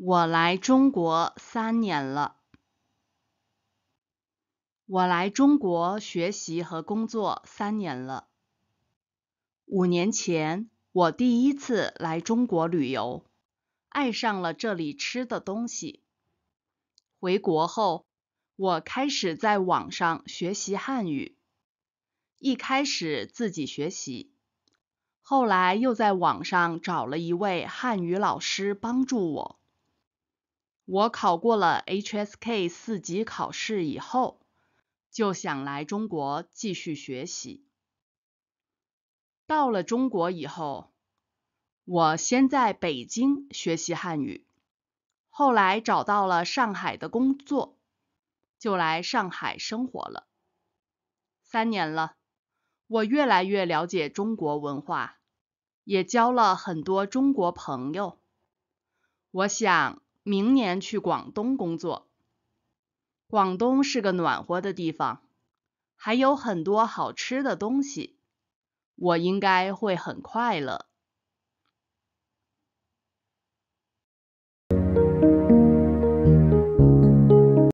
我来中国三年了。我来中国学习和工作三年了。五年前，我第一次来中国旅游，爱上了这里吃的东西。回国后，我开始在网上学习汉语。一开始自己学习，后来又在网上找了一位汉语老师帮助我。我考过了 HSK 四级考试以后，就想来中国继续学习。到了中国以后，我先在北京学习汉语，后来找到了上海的工作，就来上海生活了。三年了，我越来越了解中国文化，也交了很多中国朋友。我想。明年去广东工作。广东是个暖和的地方，还有很多好吃的东西，我应该会很快乐。